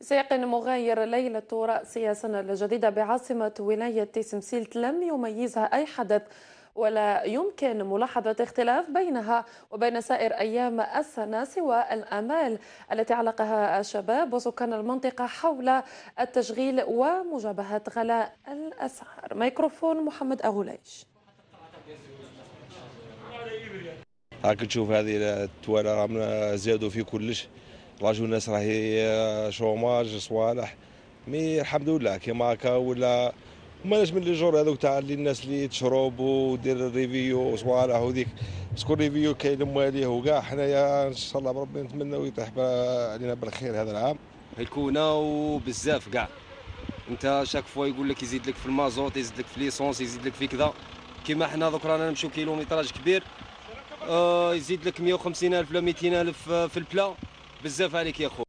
سيقن مغاير ليلة رأسها سنة الجديدة بعاصمة ولاية سمسيلت لم يميزها أي حدث ولا يمكن ملاحظة اختلاف بينها وبين سائر أيام السنة سوى الآمال التي علقها الشباب وسكان المنطقة حول التشغيل ومجابهة غلاء الأسعار ميكروفون محمد أغوليش راك تشوف هذه التوالى راهم زادوا في كلش لا الناس راهي آه، شوماج صوالح مي الحمد لله كيما هكا ولا ومالاش من لي جور هذوك تاع اللي الناس اللي تشرب ودير ريفيو صوالح وذيك شكون ريفيو كاين مواليه وكاع حنايا ان شاء الله بربي نتمناو يطيح علينا بالخير هذا العام الكونا وبزاف كاع انت شاك فوا يقول لك يزيد لك في المازوت يزيد لك في ليسونس يزيد لك في كذا كيما حنا دوك رانا نمشيو كيلومتراج كبير آه يزيد لك 150 الف ولا 200 الف آه، في البلا بزاف عليك يا خو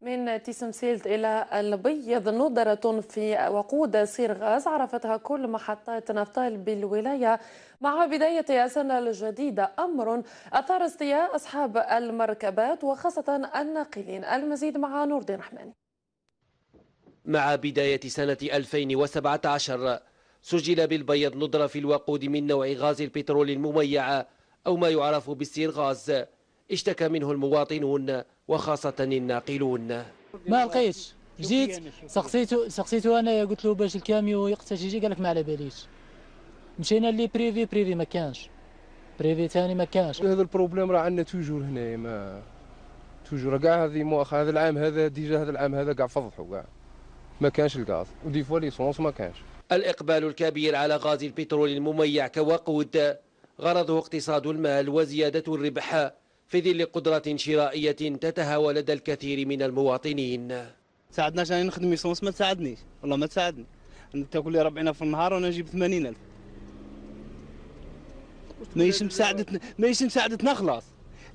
من تيسمسيلت إلى البيض ندرة في وقود سير غاز عرفتها كل محطات نفطال بالولاية مع بداية السنة الجديدة أمر أثار استياء أصحاب المركبات وخاصة الناقلين المزيد مع نور الدين رحمن مع بداية سنة 2017 سجل بالبيض ندرة في الوقود من نوع غاز البترول المميع أو ما يعرف بالسير غاز اشتكى منه المواطنون وخاصة الناقلون ما لقيتش جيت سقسيتو سقسيتو انايا قلت له باش الكاميو يقتاش يجي قال لك ما على باليش مشينا لي بريفي بريفي ما كانش بريفي ثاني ما كانش هذا البروبليم راه عندنا توجور هنايا ما توجور كاع هذه مؤخرا هذا العام هذا ديجا هذا العام هذا كاع فضحوا كاع ما كانش الغاز ودي فوا ليسونس ما كانش الإقبال الكبير على غاز البترول المميع كوقود غرضه اقتصاد المال وزيادة الربح في ظل قدرة شرائية تتهاوى لدى الكثير من المواطنين ساعدنا انا نخدم يسونس ما تساعدنيش والله ما تساعدني تاكل لي 40 في النهار وانا نجيب 80000 ماهيش مساعدتنا ماهيش مساعدتنا خلاص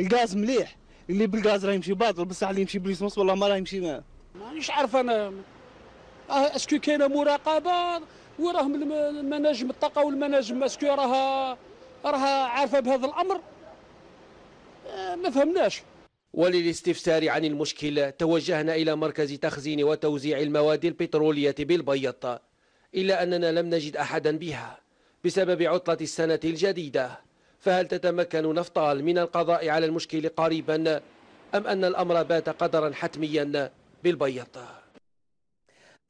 الغاز مليح اللي بالغاز راه يمشي باطل بصح اللي يمشي بليسونس والله ما راه يمشي ما مانيش عارف انا أه، اسكو كاينه مراقبه وراهم المناجم الطاقه والمناجم اسكو راها راها عارفه بهذا الامر آه، ما فهمناش وللاستفسار عن المشكل توجهنا إلى مركز تخزين وتوزيع المواد البترولية بالبيض إلا أننا لم نجد أحدا بها بسبب عطلة السنة الجديدة فهل تتمكن نفطال من القضاء على المشكل قريبا أم أن الأمر بات قدرا حتميا بالبيض؟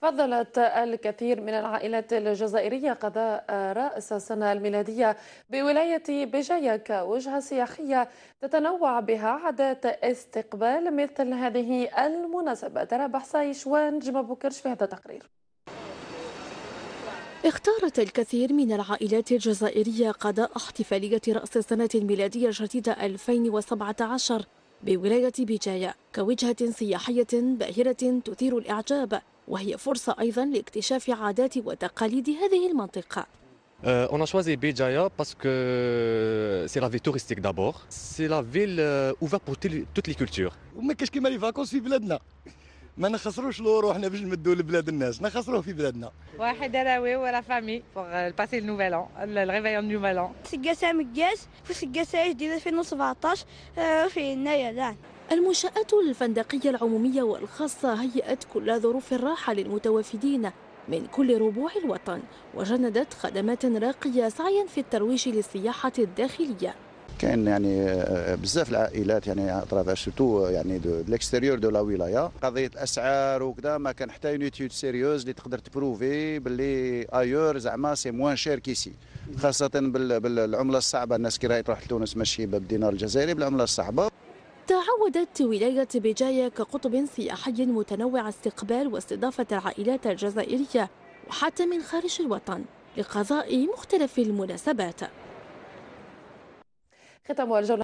فضلت الكثير من العائلات الجزائرية قضاء رأس السنة الميلادية بولاية بجاية كوجهة سياحية تتنوع بها عادات استقبال مثل هذه المناسبة ترى بحصاي شوان جمع بوكرش في هذا التقرير اختارت الكثير من العائلات الجزائرية قضاء احتفالية رأس السنة الميلادية الجديدة 2017 بولاية بجاية كوجهة سياحية باهرة تثير الإعجاب وهي فرصة أيضا لاكتشاف عادات وتقاليد هذه المنطقة Euh, on a choisi Béjaïa parce que c'est la ville touristique d'abord. C'est la ville euh, ouverte pour toutes les cultures. وما كاش كيما لي فاكونس في بلادنا ما نخسروش لو روحنا باش نمدوا لبلاد الناس نخسروه في بلادنا واحد راوي ولا فامي بوغ باسي النوفيل ان الريفيون نوفيل ان سقاسه مقاس في سقاسه جديده 2017 في يناير الان المنشآت الفندقية العمومية والخاصة هيئت كل ظروف الراحة للمتوافدين من كل ربوع الوطن وجندت خدمات راقية سعيا في الترويج للسياحة الداخلية كاين يعني آه، بزاف العائلات يعني طرافها شفتو يعني دو ليكستيريور دو لا ولايه قضيه الاسعار وكذا ما كان حتى اون سيريوز اللي تقدر تبروفي باللي ايور زعما سي موان شير كيسي خاصه بالعمله الصعبه الناس كي راهي تروح لتونس ماشي بالدينار الجزائري بالعمله الصعبه تعودت ولاية بجاية كقطب سياحي متنوع استقبال واستضافة العائلات الجزائرية وحتى من خارج الوطن لقضاء مختلف المناسبات الجولة